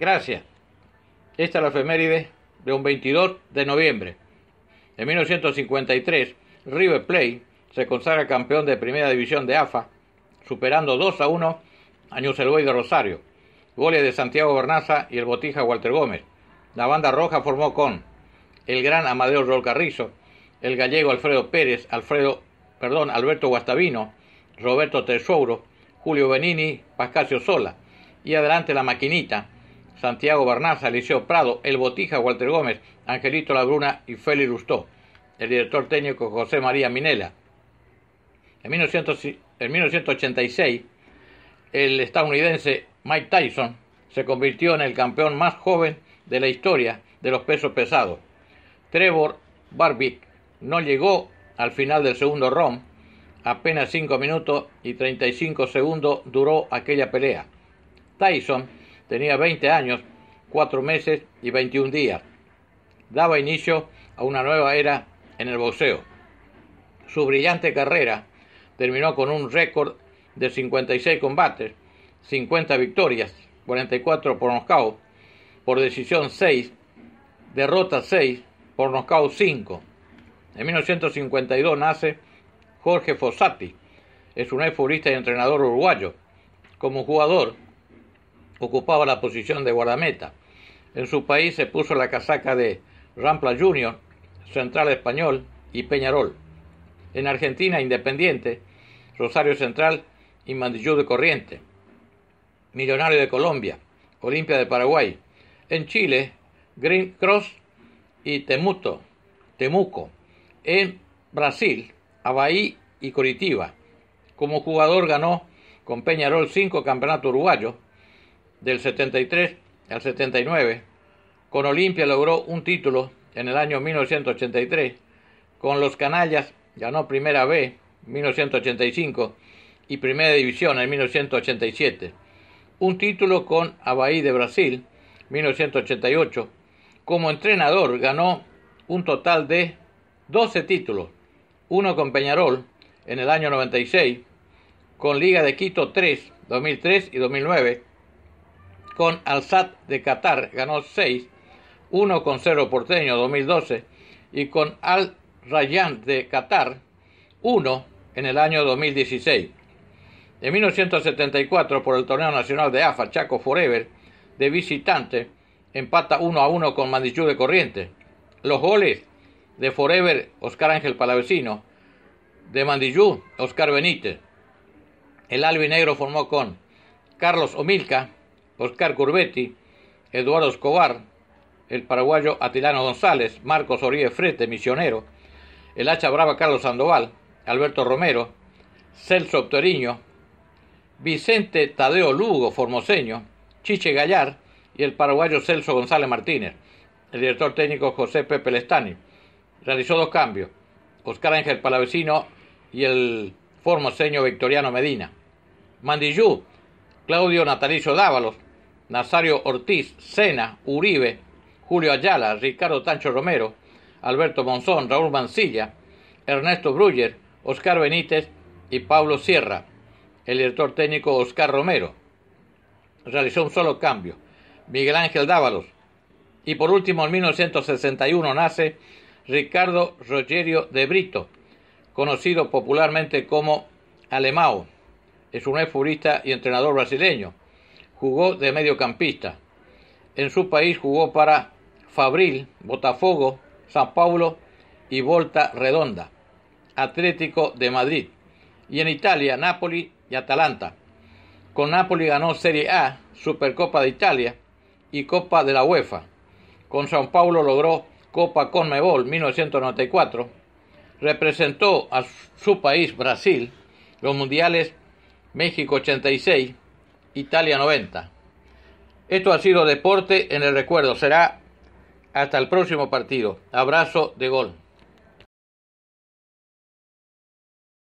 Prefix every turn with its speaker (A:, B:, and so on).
A: Gracias. Esta es la efeméride de un 22 de noviembre. En 1953, River Plate se consagra campeón de Primera División de AFA, superando 2 a 1 a New de Rosario. Goles de Santiago Bernaza y el Botija Walter Gómez. La banda roja formó con el gran Amadeo Rol Carrizo, el gallego Alfredo Pérez, Alfredo, perdón, Alberto Guastavino, Roberto Tesouro, Julio Benini, Pascasio Sola. Y adelante la maquinita, Santiago Barnaza, Liceo Prado, El Botija, Walter Gómez, Angelito Labruna y Félix Rustó. El director técnico José María Minela. En, 1986, el estadounidense Mike Tyson se convirtió en el campeón más joven de la historia de los pesos pesados. Trevor Barbic no llegó al final del segundo round, apenas 5 minutos y 35 segundos duró aquella pelea. Tyson tenía 20 años, 4 meses y 21 días. Daba inicio a una nueva era en el boxeo. Su brillante carrera terminó con un récord de 56 combates, 50 victorias, 44 por nocaut, por decisión 6, derrota 6, por nocaut 5. En 1952 nace Jorge Fossati, es un futbolista y entrenador uruguayo. Como jugador, ocupaba la posición de guardameta. En su país se puso la casaca de Rampla Junior, Central Español y Peñarol. En Argentina, Independiente, Rosario Central y Mandillú de Corriente. Millonario de Colombia, Olimpia de Paraguay. En Chile, Green Cross y Temuto, Temuco. En Brasil, Abaí y Curitiba. Como jugador ganó con Peñarol cinco campeonatos uruguayos del 73 al 79. Con Olimpia logró un título en el año 1983. Con los Canallas ganó Primera B 1985 y Primera División en 1987. Un título con Abaí de Brasil 1988. Como entrenador ganó un total de 12 títulos, uno con Peñarol en el año 96, con Liga de Quito 3, 2003 y 2009 con al de Qatar, ganó 6, 1 con 0 Porteño 2012 y con Al Rayyan de Qatar 1 en el año 2016. En 1974 por el Torneo Nacional de AFA Chaco Forever de visitante empata 1 a 1 con Mandiyú de corriente. Los goles de Forever Oscar Ángel Palavecino, de Mandillú Oscar Benítez. El albinegro formó con Carlos Omilca, Oscar Curbetti, Eduardo Escobar, el paraguayo Atilano González, Marcos Oribe Frete, misionero, el hacha brava Carlos Sandoval, Alberto Romero, Celso Toriño, Vicente Tadeo Lugo, formoseño, Chiche Gallar y el paraguayo Celso González Martínez. El director técnico José Pepe Lestani realizó dos cambios, Oscar Ángel Palavecino y el formoseño Victoriano Medina. Mandillú Claudio Natalicio Dávalos, Nazario Ortiz, Sena, Uribe, Julio Ayala, Ricardo Tancho Romero, Alberto Monzón, Raúl Mancilla, Ernesto Bruyers, Oscar Benítez y Pablo Sierra. El director técnico Oscar Romero realizó un solo cambio, Miguel Ángel Dávalos. Y por último, en 1961 nace Ricardo Rogerio de Brito, conocido popularmente como Alemao es un exfurista y entrenador brasileño. Jugó de mediocampista. En su país jugó para Fabril, Botafogo, San Paulo y Volta Redonda, Atlético de Madrid. Y en Italia, Napoli y Atalanta. Con Napoli ganó Serie A, Supercopa de Italia y Copa de la UEFA. Con San Paulo logró Copa Conmebol 1994. Representó a su país, Brasil, los mundiales México 86, Italia 90. Esto ha sido Deporte en el Recuerdo. Será hasta el próximo partido. Abrazo de gol.